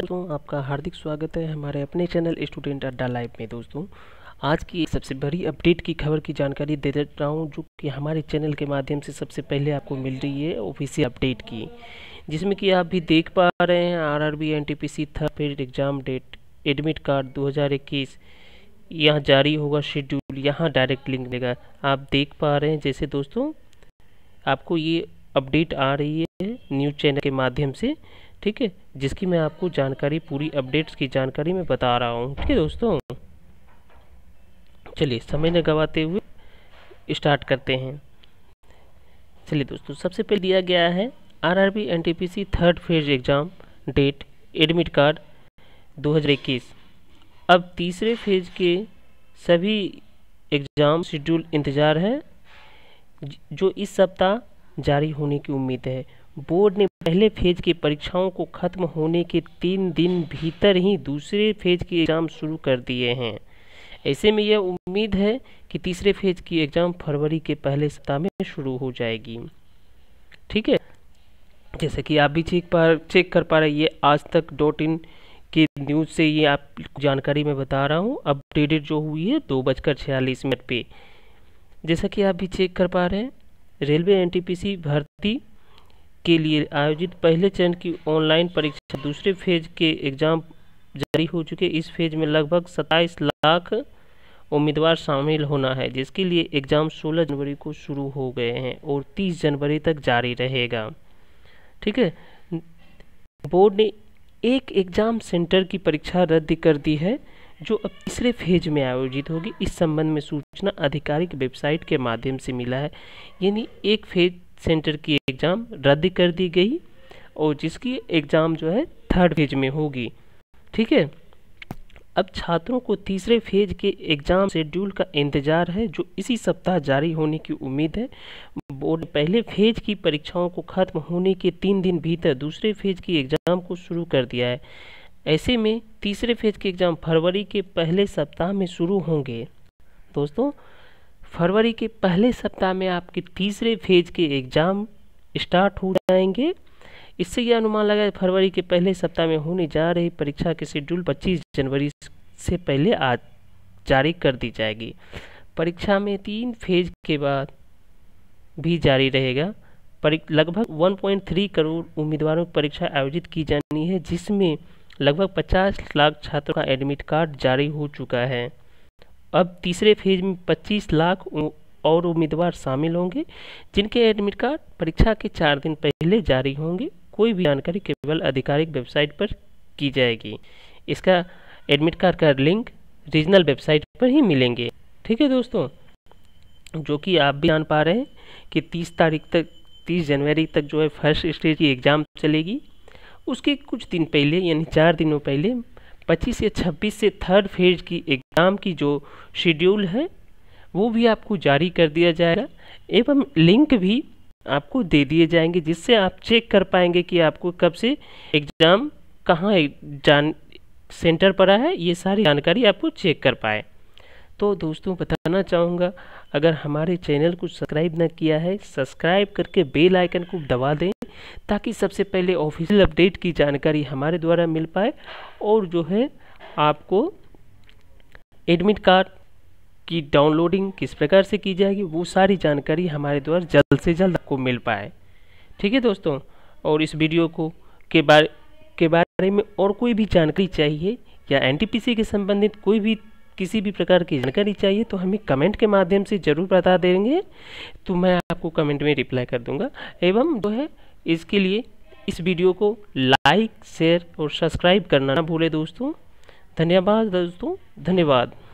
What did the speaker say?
नमस्कार आपका हार्दिक स्वागत है हमारे अपने चैनल स्टूडेंट अड्डा लाइव में दोस्तों आज की सबसे बड़ी अपडेट की खबर की जानकारी दे देता हूँ जो कि हमारे चैनल के माध्यम से सबसे पहले आपको मिल रही है ऑफिसियल अपडेट की जिसमें कि आप भी देख पा रहे हैं R R B N T P C third exam date admit card दो हज़ार इक्कीस यहाँ जारी होगा शेड्यूल यहाँ डायरेक्ट लिंक देगा आप देख पा रहे हैं जैसे दोस्तों आपको ये अपडेट आ रही है न्यूज़ चैनल के माध्यम से ठीक है जिसकी मैं आपको जानकारी पूरी अपडेट्स की जानकारी मैं बता रहा हूँ ठीक है दोस्तों चलिए समय न गवाते हुए स्टार्ट करते हैं चलिए दोस्तों सबसे पहले दिया गया है RRB NTPC third phase exam date admit card 2021 अब तीसरे फेज के सभी एग्ज़ाम शेड्यूल इंतज़ार है जो इस सप्ताह जारी होने की उम्मीद है बोर्ड ने पहले फेज की परीक्षाओं को खत्म होने के तीन दिन भीतर ही दूसरे फेज के एग्ज़ाम शुरू कर दिए हैं ऐसे में यह उम्मीद है कि तीसरे फेज की एग्ज़ाम फरवरी के पहले सप्ताह में शुरू हो जाएगी ठीक है जैसे कि आप भी चेक पा चेक कर पा रहे ये आज तक डॉट इन की न्यूज़ से ये आप जानकारी मैं बता रहा हूँ अपडेटेड जो हुई है दो बजकर छियालीस मिनट पर जैसा कि आप भी चेक कर पा रहे हैं रेलवे एनटीपीसी भर्ती के लिए आयोजित पहले चरण की ऑनलाइन परीक्षा दूसरे फेज के एग्जाम जारी हो चुके इस फेज में लगभग सत्ताईस लाख उम्मीदवार शामिल होना है जिसके लिए एग्ज़ाम 16 जनवरी को शुरू हो गए हैं और 30 जनवरी तक जारी रहेगा ठीक है बोर्ड ने एक एग्ज़ाम सेंटर की परीक्षा रद्द कर दी है जो अब तीसरे फेज में आयोजित होगी इस संबंध में सूचना आधिकारिक वेबसाइट के माध्यम से मिला है यानी एक फेज सेंटर की एग्ज़ाम रद्द कर दी गई और जिसकी एग्ज़ाम जो है थर्ड फेज में होगी ठीक है अब छात्रों को तीसरे फेज के एग्ज़ाम शेड्यूल का इंतज़ार है जो इसी सप्ताह जारी होने की उम्मीद है बोर्ड पहले फेज की परीक्षाओं को ख़त्म होने के तीन दिन भीतर दूसरे फेज की एग्ज़ाम को शुरू कर दिया है ऐसे में तीसरे फेज के एग्ज़ाम फरवरी के पहले सप्ताह में शुरू होंगे दोस्तों फरवरी के पहले सप्ताह में आपके तीसरे फेज के एग्ज़ाम स्टार्ट हो जाएंगे इससे यह अनुमान लगा फरवरी के पहले सप्ताह में होने जा रही परीक्षा के शेड्यूल 25 जनवरी से पहले आज जारी कर दी जाएगी परीक्षा में तीन फेज के बाद भी जारी रहेगा लगभग 1.3 करोड़ उम्मीदवारों की परीक्षा आयोजित की जानी है जिसमें लगभग 50 लाख छात्रों का एडमिट कार्ड जारी हो चुका है अब तीसरे फेज में 25 लाख और उम्मीदवार शामिल होंगे जिनके एडमिट कार्ड परीक्षा के चार दिन पहले जारी होंगे कोई भी जानकारी केवल आधिकारिक वेबसाइट पर की जाएगी इसका एडमिट कार्ड का लिंक रीजनल वेबसाइट पर ही मिलेंगे ठीक है दोस्तों जो कि आप भी जान पा रहे हैं कि 30 तारीख तक 30 जनवरी तक जो है फर्स्ट स्टेज की एग्ज़ाम चलेगी उसके कुछ दिन पहले यानी चार दिनों पहले 25 या 26 से थर्ड फेज की एग्ज़ाम की जो शेड्यूल है वो भी आपको जारी कर दिया जाएगा एवं लिंक भी आपको दे दिए जाएंगे जिससे आप चेक कर पाएंगे कि आपको कब से एग्ज़ाम कहाँ जान सेंटर पर है ये सारी जानकारी आपको चेक कर पाए तो दोस्तों बताना चाहूँगा अगर हमारे चैनल को सब्सक्राइब न किया है सब्सक्राइब करके बेल आइकन को दबा दें ताकि सबसे पहले ऑफिशियल अपडेट की जानकारी हमारे द्वारा मिल पाए और जो है आपको एडमिट कार्ड की डाउनलोडिंग किस प्रकार से की जाएगी वो सारी जानकारी हमारे द्वारा जल्द से जल्द आपको मिल पाए ठीक है दोस्तों और इस वीडियो को के बारे के बारे में और कोई भी जानकारी चाहिए या एनटीपीसी के संबंधित कोई भी किसी भी प्रकार की जानकारी चाहिए तो हमें कमेंट के माध्यम से ज़रूर बता देंगे तो मैं आपको कमेंट में रिप्लाई कर दूंगा एवं जो है इसके लिए इस वीडियो को लाइक शेयर और सब्सक्राइब करना ना भूलें दोस्तों धन्यवाद दोस्तों धन्यवाद